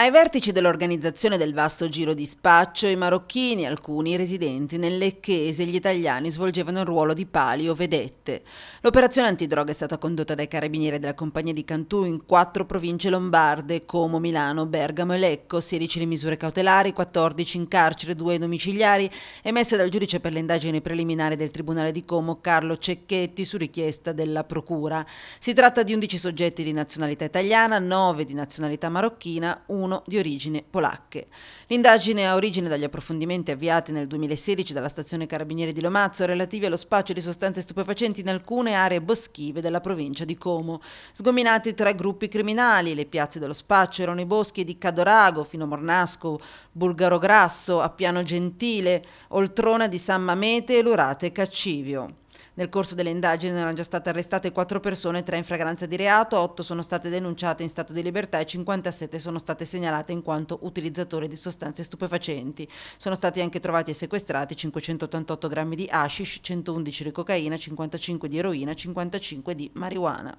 Ai vertici dell'organizzazione del vasto giro di spaccio, i marocchini, alcuni residenti nel Lecchese, gli italiani svolgevano il ruolo di pali o vedette. L'operazione antidroga è stata condotta dai carabinieri della compagnia di Cantù in quattro province lombarde, Como, Milano, Bergamo e Lecco, 16 le misure cautelari, 14 in carcere, 2 domiciliari, emesse dal giudice per le indagini preliminari del Tribunale di Como, Carlo Cecchetti, su richiesta della Procura. Si tratta di 11 soggetti di nazionalità italiana, 9 di nazionalità marocchina, 1 1 di origine polacche. L'indagine ha origine dagli approfondimenti avviati nel 2016 dalla stazione Carabinieri di Lomazzo relativi allo spaccio di sostanze stupefacenti in alcune aree boschive della provincia di Como. Sgominati tre gruppi criminali, le piazze dello spaccio erano i boschi di Cadorago fino a Mornasco, Bulgaro Grasso, a Piano Gentile, Oltrona di San Mamete e Lurate Caccivio. Nel corso delle indagini erano già state arrestate 4 persone, 3 in fragranza di reato, 8 sono state denunciate in stato di libertà e 57 sono state segnalate in quanto utilizzatori di sostanze stupefacenti. Sono stati anche trovati e sequestrati 588 grammi di hashish, 111 di cocaina, 55 di eroina, 55 di marijuana.